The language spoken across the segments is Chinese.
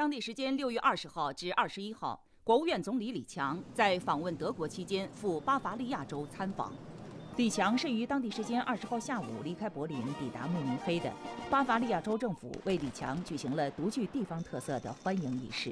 当地时间六月二十号至二十一号，国务院总理李强在访问德国期间赴巴伐利亚州参访。李强是于当地时间二十号下午离开柏林，抵达慕尼黑的。巴伐利亚州政府为李强举行了独具地方特色的欢迎仪式。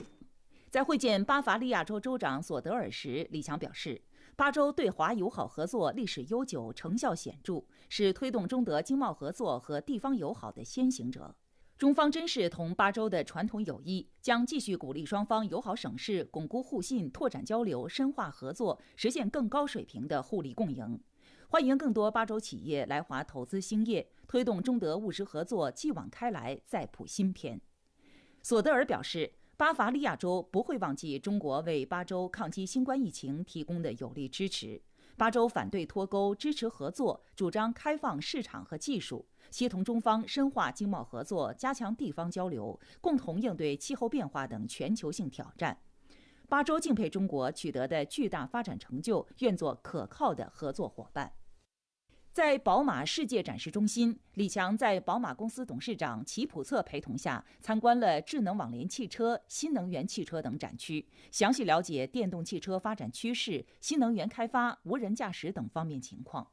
在会见巴伐利亚州州长索德尔时，李强表示，巴州对华友好合作历史悠久，成效显著，是推动中德经贸合作和地方友好的先行者。中方珍视同巴州的传统友谊，将继续鼓励双方友好省市巩固互信、拓展交流、深化合作，实现更高水平的互利共赢。欢迎更多巴州企业来华投资兴业，推动中德务实合作继往开来、再谱新篇。索德尔表示，巴伐利亚州不会忘记中国为巴州抗击新冠疫情提供的有力支持。巴州反对脱钩，支持合作，主张开放市场和技术，协同中方深化经贸合作，加强地方交流，共同应对气候变化等全球性挑战。巴州敬佩中国取得的巨大发展成就，愿做可靠的合作伙伴。在宝马世界展示中心，李强在宝马公司董事长齐普策陪同下，参观了智能网联汽车、新能源汽车等展区，详细了解电动汽车发展趋势、新能源开发、无人驾驶等方面情况。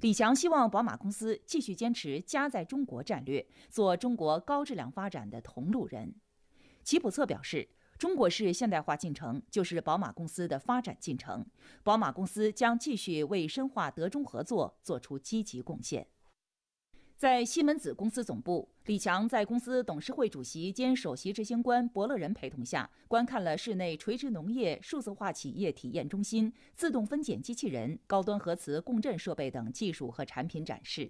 李强希望宝马公司继续坚持“家在中国”战略，做中国高质量发展的同路人。齐普策表示。中国式现代化进程就是宝马公司的发展进程。宝马公司将继续为深化德中合作做出积极贡献。在西门子公司总部，李强在公司董事会主席兼首席执行官伯乐仁陪同下，观看了室内垂直农业数字化企业体验中心、自动分拣机器人、高端核磁共振设备等技术和产品展示。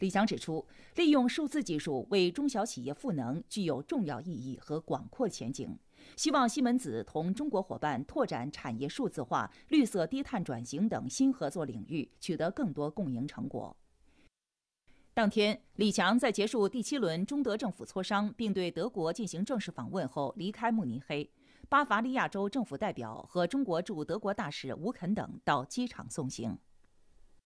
李强指出，利用数字技术为中小企业赋能具有重要意义和广阔前景。希望西门子同中国伙伴拓展产业数字化、绿色低碳转型等新合作领域，取得更多共赢成果。当天，李强在结束第七轮中德政府磋商，并对德国进行正式访问后，离开慕尼黑。巴伐利亚州政府代表和中国驻德国大使吴肯等到机场送行。